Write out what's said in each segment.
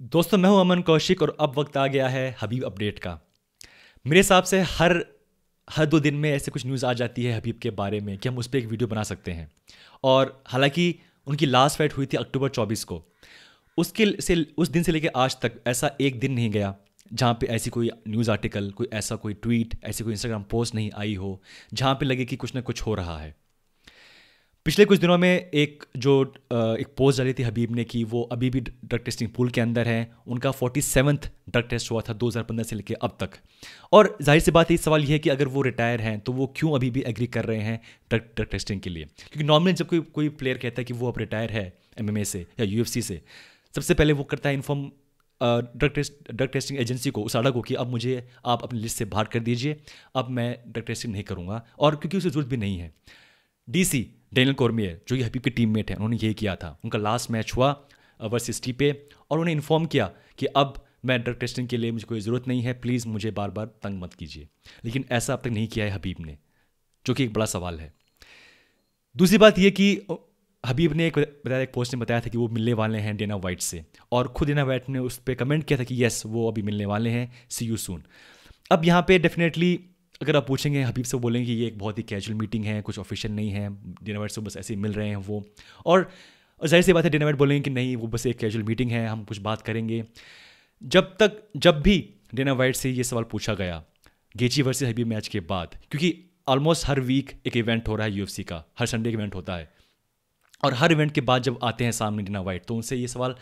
दोस्तों मैं हूं अमन कौशिक और अब वक्त आ गया है हबीब अपडेट का मेरे हिसाब से हर हर दो दिन में ऐसे कुछ न्यूज़ आ जाती है हबीब के बारे में कि हम उस पर एक वीडियो बना सकते हैं और हालांकि उनकी लास्ट फाइट हुई थी अक्टूबर 24 को उसके से उस दिन से लेकर आज तक ऐसा एक दिन नहीं गया जहाँ पे ऐसी कोई न्यूज़ आर्टिकल कोई ऐसा कोई ट्वीट ऐसी कोई इंस्टाग्राम पोस्ट नहीं आई हो जहाँ पे लगे कि कुछ ना कुछ हो रहा है पिछले कुछ दिनों में एक जो एक पोस्ट डाली थी हबीब ने कि वो अभी भी ड्रग टेस्टिंग पूल के अंदर हैं उनका फोर्टी सेवन्थ ड्रग टेस्ट हुआ था 2015 से लेकर अब तक और जाहिर सी बात है सवाल ये है कि अगर वो रिटायर हैं तो वो क्यों अभी भी एग्री कर रहे हैं ड्रग ड्रग टेस्टिंग के लिए क्योंकि नॉर्मली जब कोई कोई प्लेयर कहता है कि वो अब रिटायर है एम से या यू से सबसे पहले वो करता है inform drug test drug testing agency को उस आड़ा को कि अब मुझे आप अपनी लिस्ट से बाहर कर दीजिए अब मैं ड्रग टेस्टिंग नहीं करूँगा और क्योंकि उसे ज़रूरत भी नहीं है डीसी डेनियल कॉर्मियर जो कि हबीब के टीममेट हैं उन्होंने ये किया था उनका लास्ट मैच हुआ सिस्टी पे और उन्हें इन्फॉर्म किया कि अब मैं ड्रग टेस्टिंग के लिए मुझे कोई ज़रूरत नहीं है प्लीज़ मुझे बार बार तंग मत कीजिए लेकिन ऐसा अब तक नहीं किया है हबीब ने जो कि एक बड़ा सवाल है दूसरी बात यह कि हबीब ने एक बताया एक पोस्ट में बताया था कि वो मिलने वाले हैं डेना वाइट से और खुद डेना वाइट ने उस पर कमेंट किया था कि यस वो अभी मिलने वाले हैं सी यू सून अब यहाँ पे डेफिनेटली अगर आप पूछेंगे हबीब से बोलेंगे कि ये एक बहुत ही कैजुअल मीटिंग है कुछ ऑफिशियल नहीं है डिनोवेट से बस ऐसे मिल रहे हैं वो और जाहिर सी बात है डिनोवेट बोलेंगे कि नहीं वो बस एक कैजुअल मीटिंग है हम कुछ बात करेंगे जब तक जब भी डेना वाइट से ये सवाल पूछा गया गेची वर्सेज हबीब मैच के बाद क्योंकि ऑलमोस्ट हर वीक एक इवेंट हो रहा है यूएफसी का हर संडे इवेंट होता है और हर इवेंट के बाद जब आते हैं सामने डिना वाइट तो उनसे ये सवाल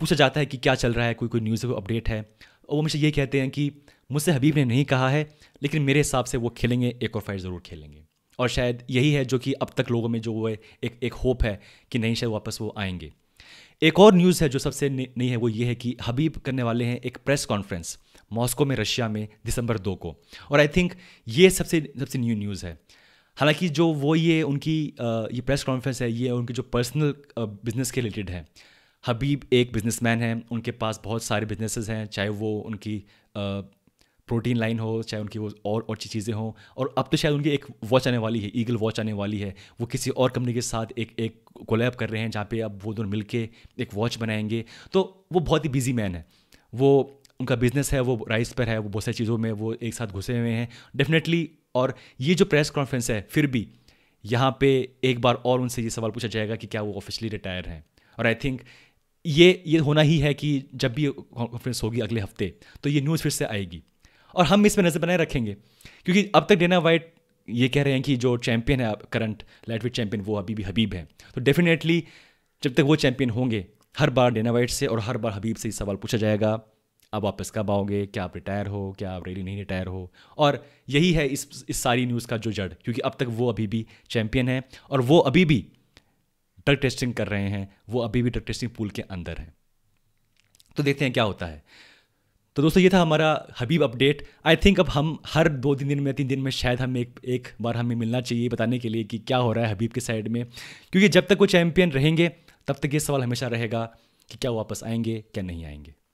पूछा जाता है कि क्या चल रहा है कोई कोई न्यूज़ अपडेट है और वो हमेशा ये कहते हैं कि मुझसे हबीब ने नहीं कहा है लेकिन मेरे हिसाब से वो खेलेंगे एक और फाइट ज़रूर खेलेंगे और शायद यही है जो कि अब तक लोगों में जो वो एक एक होप है कि नहीं शायद वापस वो आएंगे एक और न्यूज़ है जो सबसे नई है वो ये है कि हबीब करने वाले हैं एक प्रेस कॉन्फ्रेंस मॉस्को में रशिया में दिसंबर दो को और आई थिंक ये सबसे सबसे न्यू न्यूज़ है हालांकि जो वो ये उनकी ये प्रेस कॉन्फ्रेंस है ये उनकी जो पर्सनल बिजनेस के रिलेटेड है हबीब एक बिजनेसमैन है उनके पास बहुत सारे बिजनेसेस हैं चाहे वो उनकी प्रोटीन लाइन हो चाहे उनकी वो और और चीज़ें हों और अब तो शायद उनकी एक वॉच आने वाली है ईगल वॉच आने वाली है वो किसी और कंपनी के साथ एक एक कोलैब कर रहे हैं जहाँ पे अब वो दोनों मिलके एक वॉच बनाएंगे तो वो बहुत ही बिजी मैन है वो उनका बिजनेस है वो राइस पर है वो बहुत सारी चीज़ों में वो एक साथ घुसे हुए हैं डेफिनेटली और ये जो प्रेस कॉन्फ्रेंस है फिर भी यहाँ पे एक बार और उनसे ये सवाल पूछा जाएगा कि क्या वो ऑफिशियली रिटायर हैं और आई थिंक ये ये होना ही है कि जब भी कॉन्फ्रेंस होगी अगले हफ्ते तो ये न्यूज़ फिर से आएगी और हम इस पर नज़र बनाए रखेंगे क्योंकि अब तक डेना वाइट ये कह रहे हैं कि जो चैंपियन है करंट लाइटवेट चैंपियन वो अभी भी हबीब है तो डेफिनेटली जब तक वो चैंपियन होंगे हर बार डेना वाइट से और हर बार हबीब से सवाल पूछा जाएगा आप वापस कब आओगे क्या आप रिटायर हो क्या आप रेली नहीं रिटायर हो और यही है इस इस सारी न्यूज़ का जो जड़ क्योंकि अब तक वो अभी भी चैंपियन है और वो अभी भी ड्रग टेस्टिंग कर रहे हैं वो अभी भी ड्रग टेस्टिंग पूल के अंदर हैं तो देखते हैं क्या होता है तो दोस्तों ये था हमारा हबीब अपडेट आई थिंक अब हम हर दो तीन दिन में तीन दिन में शायद हम एक एक बार हमें मिलना चाहिए बताने के लिए कि क्या हो रहा है हबीब के साइड में क्योंकि जब तक वो चैम्पियन रहेंगे तब तक ये सवाल हमेशा रहेगा कि क्या वापस आएंगे क्या नहीं आएंगे